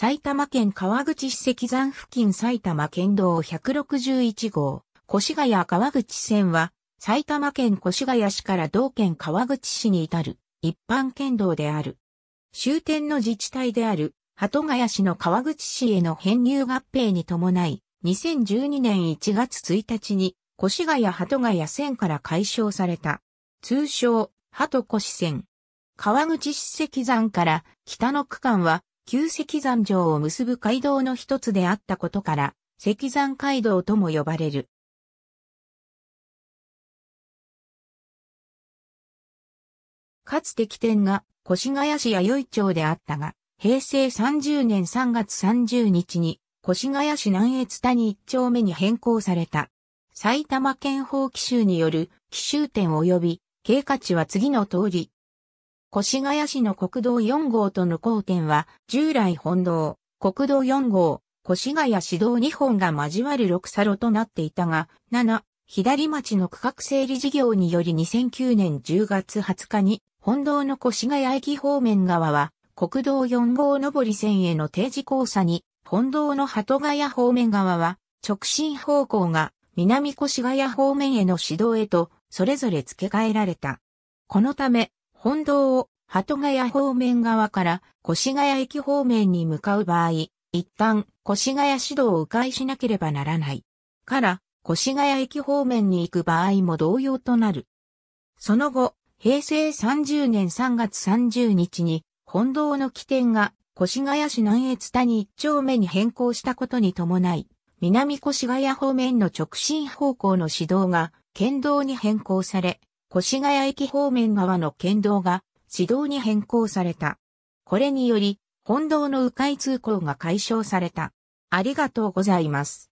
埼玉県川口市石山付近埼玉県道161号、越谷川口線は、埼玉県越谷市から同県川口市に至る一般県道である。終点の自治体である、鳩ヶ谷市の川口市への編入合併に伴い、2012年1月1日に、越谷鳩ヶ谷線から解消された。通称、鳩越線。川口市石山から北の区間は、旧石山城を結ぶ街道の一つであったことから、石山街道とも呼ばれる。かつて起点が越谷市弥生町であったが、平成30年3月30日に越谷市南越谷一丁目に変更された。埼玉県法規州による奇襲点及び経過値は次の通り、越谷市の国道4号との交点は、従来本道、国道4号、越谷市道2本が交わる6差路となっていたが、7、左町の区画整理事業により2009年10月20日に、本道の越谷駅方面側は、国道4号上り線への定時交差に、本道の鳩ヶ谷方面側は、直進方向が南越谷方面への指導へと、それぞれ付け替えられた。このため、本堂を鳩ヶ谷方面側から越谷駅方面に向かう場合、一旦越谷市道を迂回しなければならない。から、越谷駅方面に行く場合も同様となる。その後、平成30年3月30日に、本堂の起点が越谷市南越谷一丁目に変更したことに伴い、南越谷方面の直進方向の指導が県道に変更され、越谷駅方面側の県道が市道に変更された。これにより、本道の迂回通行が解消された。ありがとうございます。